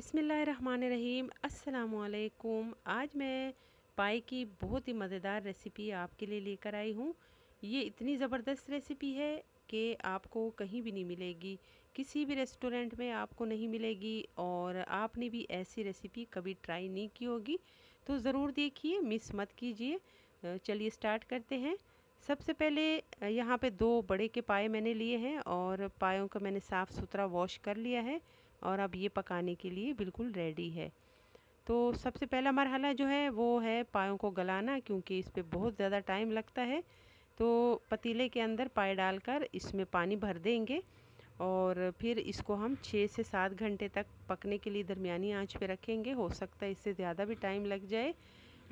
बिसमीम अल्लाम आज मैं पाई की बहुत ही मज़ेदार रेसिपी आपके लिए लेकर आई हूँ ये इतनी ज़बरदस्त रेसिपी है कि आपको कहीं भी नहीं मिलेगी किसी भी रेस्टोरेंट में आपको नहीं मिलेगी और आपने भी ऐसी रेसिपी कभी ट्राई नहीं की होगी तो ज़रूर देखिए मिस मत कीजिए चलिए स्टार्ट करते हैं सबसे पहले यहाँ पे दो बड़े के पाए मैंने लिए हैं और पायों का मैंने साफ़ सुथरा वॉश कर लिया है और अब ये पकाने के लिए बिल्कुल रेडी है तो सबसे पहला मरहला जो है वो है पायों को गलाना क्योंकि इस पर बहुत ज़्यादा टाइम लगता है तो पतीले के अंदर पाए डालकर इसमें पानी भर देंगे और फिर इसको हम छः से सात घंटे तक पकने के लिए दरमियानी आंच पे रखेंगे हो सकता है इससे ज़्यादा भी टाइम लग जाए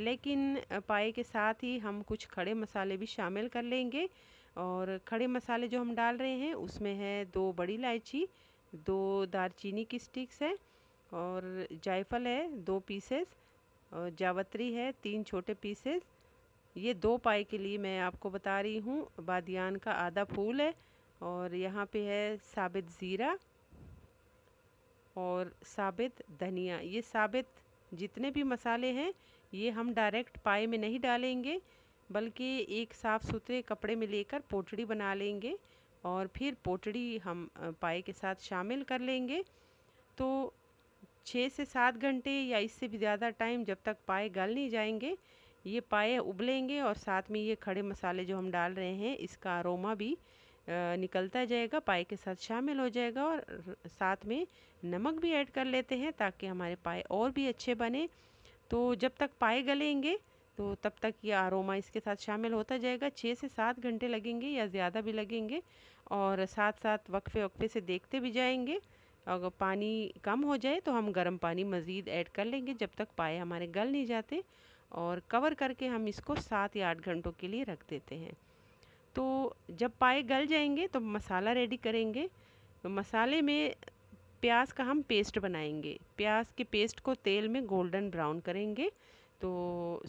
लेकिन पाए के साथ ही हम कुछ खड़े मसाले भी शामिल कर लेंगे और खड़े मसाले जो हम डाल रहे हैं उसमें है दो बड़ी इलायची दो दारचीनी की स्टिक्स है और जायफल है दो पीसेस और जावत्री है तीन छोटे पीसेस ये दो पाई के लिए मैं आपको बता रही हूँ बादियान का आधा फूल है और यहाँ पे है साबित ज़ीरा और साबित धनिया ये साबित जितने भी मसाले हैं ये हम डायरेक्ट पाए में नहीं डालेंगे बल्कि एक साफ़ सुथरे कपड़े में लेकर पोटड़ी बना लेंगे और फिर पोटड़ी हम पाए के साथ शामिल कर लेंगे तो छः से सात घंटे या इससे भी ज़्यादा टाइम जब तक पाए गल नहीं जाएंगे ये पाए उबलेंगे और साथ में ये खड़े मसाले जो हम डाल रहे हैं इसका अरोमा भी निकलता जाएगा पाए के साथ शामिल हो जाएगा और साथ में नमक भी ऐड कर लेते हैं ताकि हमारे पाए और भी अच्छे बने तो जब तक पाए गलेंगे तो तब तक ये आरोमा इसके साथ शामिल होता जाएगा छः से सात घंटे लगेंगे या ज़्यादा भी लगेंगे और साथ साथ वक्फे वक्फे से देखते भी जाएंगे अगर पानी कम हो जाए तो हम गर्म पानी मज़ीद ऐड कर लेंगे जब तक पाए हमारे गल नहीं जाते और कवर करके हम इसको सात या आठ घंटों के लिए रख देते हैं तो जब पाए गल जाएंगे तो मसाला रेडी करेंगे तो मसाले में प्याज का हम पेस्ट बनाएंगे प्याज के पेस्ट को तेल में गोल्डन ब्राउन करेंगे तो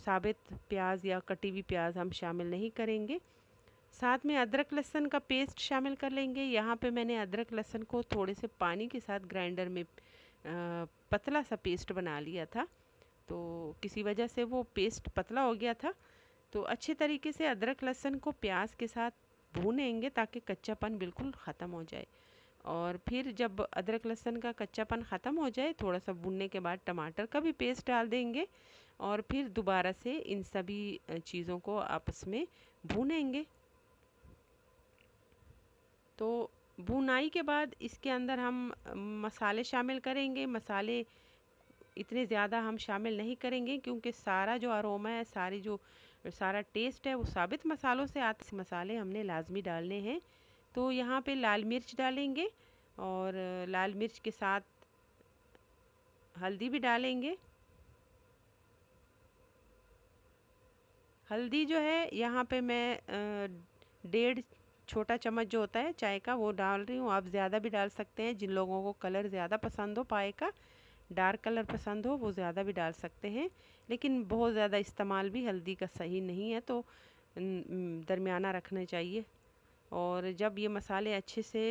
साबित प्याज या कटी हुई प्याज हम शामिल नहीं करेंगे साथ में अदरक लहसन का पेस्ट शामिल कर लेंगे यहाँ पे मैंने अदरक लहसुन को थोड़े से पानी के साथ ग्राइंडर में पतला सा पेस्ट बना लिया था तो किसी वजह से वो पेस्ट पतला हो गया था तो अच्छे तरीके से अदरक लहसन को प्याज के साथ भूनेंगे ताकि कच्चापन बिल्कुल ख़त्म हो जाए और फिर जब अदरक लहसन का कच्चापन ख़त्म हो जाए थोड़ा सा भूनने के बाद टमाटर का भी पेस्ट डाल देंगे और फिर दोबारा से इन सभी चीज़ों को आपस में भूनेंगे तो भुनाई के बाद इसके अंदर हम मसाले शामिल करेंगे मसाले इतने ज़्यादा हम शामिल नहीं करेंगे क्योंकि सारा जो अरोमा है सारी जो सारा टेस्ट है वो साबित मसालों से आते मसाले हमने लाजमी डालने हैं तो यहाँ पे लाल मिर्च डालेंगे और लाल मिर्च के साथ हल्दी भी डालेंगे हल्दी जो है यहाँ पे मैं डेढ़ छोटा चम्मच जो होता है चाय का वो डाल रही हूँ आप ज़्यादा भी डाल सकते हैं जिन लोगों को कलर ज़्यादा पसंद हो पाए का डार्क कलर पसंद हो वो ज़्यादा भी डाल सकते हैं लेकिन बहुत ज़्यादा इस्तेमाल भी हल्दी का सही नहीं है तो दरमियाना रखना चाहिए और जब ये मसाले अच्छे से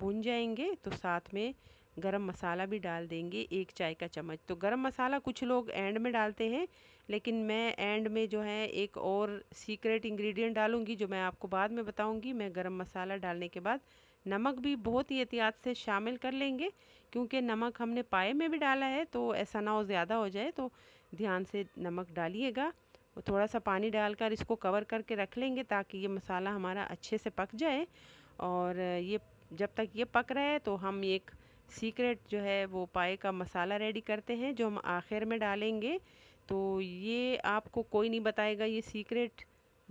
भुन जाएंगे तो साथ में गरम मसाला भी डाल देंगे एक चाय का चम्मच तो गरम मसाला कुछ लोग एंड में डालते हैं लेकिन मैं एंड में जो है एक और सीक्रेट इंग्रेडिएंट डालूँगी जो मैं आपको बाद में बताऊँगी मैं गरम मसाला डालने के बाद नमक भी बहुत ही एहतियात से शामिल कर लेंगे क्योंकि नमक हमने पाए में भी डाला है तो ऐसा ना हो ज़्यादा हो जाए तो ध्यान से नमक डालिएगा और थोड़ा सा पानी डालकर इसको कवर करके रख लेंगे ताकि ये मसाला हमारा अच्छे से पक जाए और ये जब तक ये पक रहा है तो हम एक सीक्रेट जो है वो पाए का मसाला रेडी करते हैं जो हम आखिर में डालेंगे तो ये आपको कोई नहीं बताएगा ये सीक्रेट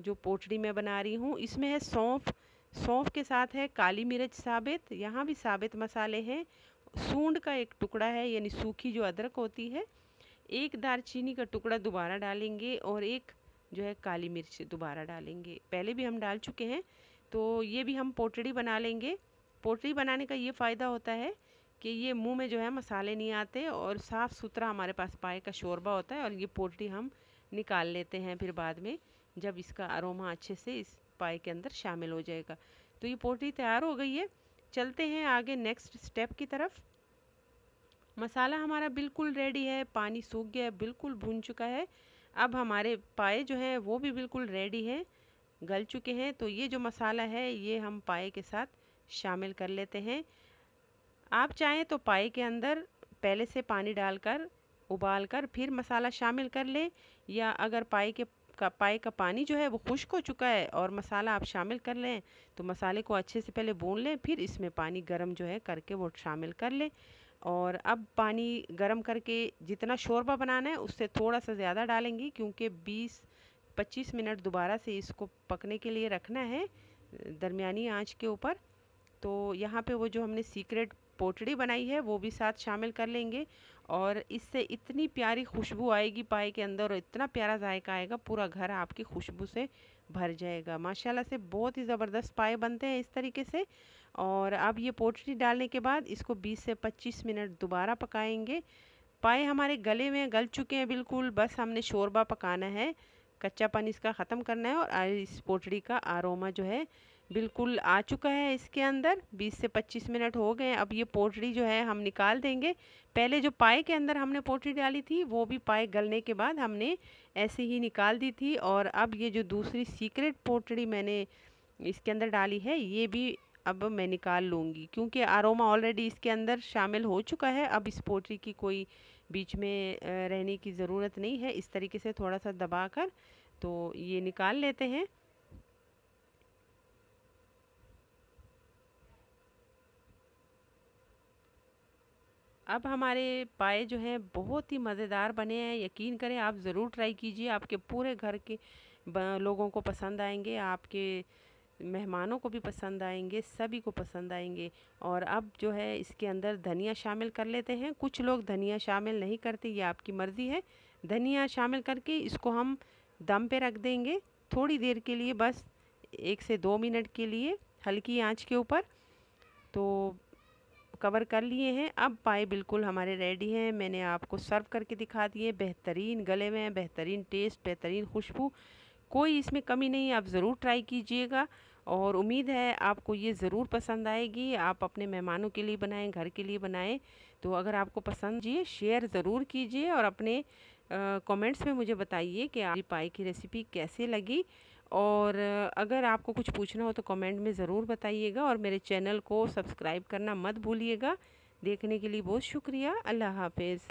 जो पोटड़ी मैं बना रही हूँ इसमें है सौंफ सौंफ के साथ है काली मिर्च साबित यहाँ भी साबित मसाले हैं सूंड का एक टुकड़ा है यानी सूखी जो अदरक होती है एक दारचीनी का टुकड़ा दोबारा डालेंगे और एक जो है काली मिर्च दोबारा डालेंगे पहले भी हम डाल चुके हैं तो ये भी हम पोटड़ी बना लेंगे पोटली बनाने का ये फ़ायदा होता है कि ये मुंह में जो है मसाले नहीं आते और साफ़ सुथरा हमारे पास पाए का शोरबा होता है और ये पोल्ट्री हम निकाल लेते हैं फिर बाद में जब इसका अरोमा अच्छे से इस पाए के अंदर शामिल हो जाएगा तो ये पोल्ट्री तैयार हो गई है चलते हैं आगे नेक्स्ट स्टेप की तरफ मसाला हमारा बिल्कुल रेडी है पानी सूख गया है बिल्कुल भुन चुका है अब हमारे पाए जो हैं वो भी बिल्कुल रेडी हैं गल चुके हैं तो ये जो मसाला है ये हम पाए के साथ शामिल कर लेते हैं आप चाहें तो पाए के अंदर पहले से पानी डालकर उबाल कर फिर मसाला शामिल कर लें या अगर पाए के का पाए का पानी जो है वो खुश्क हो चुका है और मसाला आप शामिल कर लें तो मसाले को अच्छे से पहले भून लें फिर इसमें पानी गर्म जो है करके वो शामिल कर लें और अब पानी गर्म करके जितना शोरबा बनाना है उससे थोड़ा सा ज़्यादा डालेंगी क्योंकि 20-25 मिनट दोबारा से इसको पकने के लिए रखना है दरमियानी आँच के ऊपर तो यहाँ पे वो जो हमने सीक्रेट पोटड़ी बनाई है वो भी साथ शामिल कर लेंगे और इससे इतनी प्यारी खुशबू आएगी पाए के अंदर और इतना प्यारा जायका आएगा पूरा घर आपकी खुशबू से भर जाएगा माशाल्लाह से बहुत ही ज़बरदस्त पाए बनते हैं इस तरीके से और अब ये पोटड़ी डालने के बाद इसको 20 से 25 मिनट दोबारा पकाएंगे पाए हमारे गले में गल चुके हैं बिल्कुल बस हमने शोरबा पकाना है कच्चा पानी इसका ख़त्म करना है और इस पोटड़ी का आरोमा जो है बिल्कुल आ चुका है इसके अंदर 20 से 25 मिनट हो गए अब ये पोटरी जो है हम निकाल देंगे पहले जो पाए के अंदर हमने पोटरी डाली थी वो भी पाए गलने के बाद हमने ऐसे ही निकाल दी थी और अब ये जो दूसरी सीक्रेट पोटरी मैंने इसके अंदर डाली है ये भी अब मैं निकाल लूँगी क्योंकि आरोमा ऑलरेडी इसके अंदर शामिल हो चुका है अब इस पोटरी की कोई बीच में रहने की ज़रूरत नहीं है इस तरीके से थोड़ा सा दबा कर तो ये निकाल लेते हैं अब हमारे पाए जो हैं बहुत ही मज़ेदार बने हैं यकीन करें आप ज़रूर ट्राई कीजिए आपके पूरे घर के लोगों को पसंद आएंगे आपके मेहमानों को भी पसंद आएंगे सभी को पसंद आएंगे और अब जो है इसके अंदर धनिया शामिल कर लेते हैं कुछ लोग धनिया शामिल नहीं करते ये आपकी मर्ज़ी है धनिया शामिल करके इसको हम दम पे रख देंगे थोड़ी देर के लिए बस एक से दो मिनट के लिए हल्की आंच के ऊपर तो कवर कर लिए हैं अब पाए बिल्कुल हमारे रेडी हैं मैंने आपको सर्व करके दिखा दिए बेहतरीन गले में बेहतरीन टेस्ट बेहतरीन खुशबू कोई इसमें कमी नहीं आप ज़रूर ट्राई कीजिएगा और उम्मीद है आपको ये ज़रूर पसंद आएगी आप अपने मेहमानों के लिए बनाएं घर के लिए बनाएं तो अगर आपको पसंद जी शेयर ज़रूर कीजिए और अपने कमेंट्स में मुझे बताइए कि आज पाई की रेसिपी कैसे लगी और अगर आपको कुछ पूछना हो तो कमेंट में ज़रूर बताइएगा और मेरे चैनल को सब्सक्राइब करना मत भूलिएगा देखने के लिए बहुत शुक्रिया अल्लाह हाफिज़